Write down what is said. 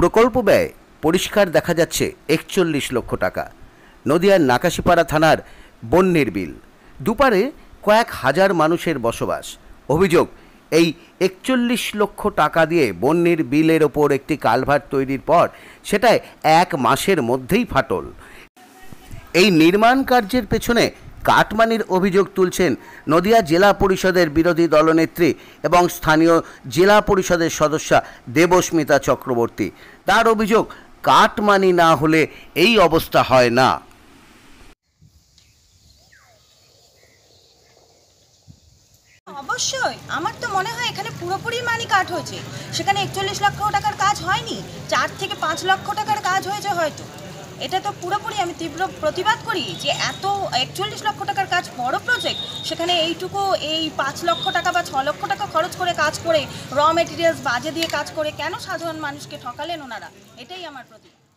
প্রকল্প ব্যয় পরিষ্কার দেখা যাচ্ছে একচল্লিশ লক্ষ টাকা নদিয়ার নাকাশিপাড়া থানার বন্যের বিল দুপারে কয়েক হাজার মানুষের বসবাস অভিযোগ এই একচল্লিশ লক্ষ টাকা দিয়ে বন্যের বিলের ওপর একটি কালভার তৈরির পর সেটাই এক মাসের মধ্যেই ফাটল এই নির্মাণ কার্যের পেছনে কাটমানির অভিযোগ তুলছেন নদিয়া জেলা পরিষদের বিরোধী দলনেত্রী এবং স্থানীয় জেলা পরিষদের সদস্যা দেবস্মিতা চক্রবর্তী তার অভিযোগ কাটমানি না হলে এই অবস্থা হয় না অবশ্যই আমার তো মনে হয় এখানে পুরোপুরি মানি কাট হয়েছে সেখানে একচল্লিশ লক্ষ টাকার কাজ হয়নি চার থেকে পাঁচ লক্ষ টাকার কাজ হয়েছে হয়তো এটা তো পুরোপুরি আমি তীব্র প্রতিবাদ করি যে এত একচল্লিশ লক্ষ টাকার কাজ বড় প্রজেক্ট সেখানে এইটুকু এই পাঁচ লক্ষ টাকা বা ছ লক্ষ টাকা খরচ করে কাজ করে র মেটেরিয়ালস বাজে দিয়ে কাজ করে কেন সাধারণ মানুষকে ঠকালেন ওনারা এটাই আমার প্রতিবাদ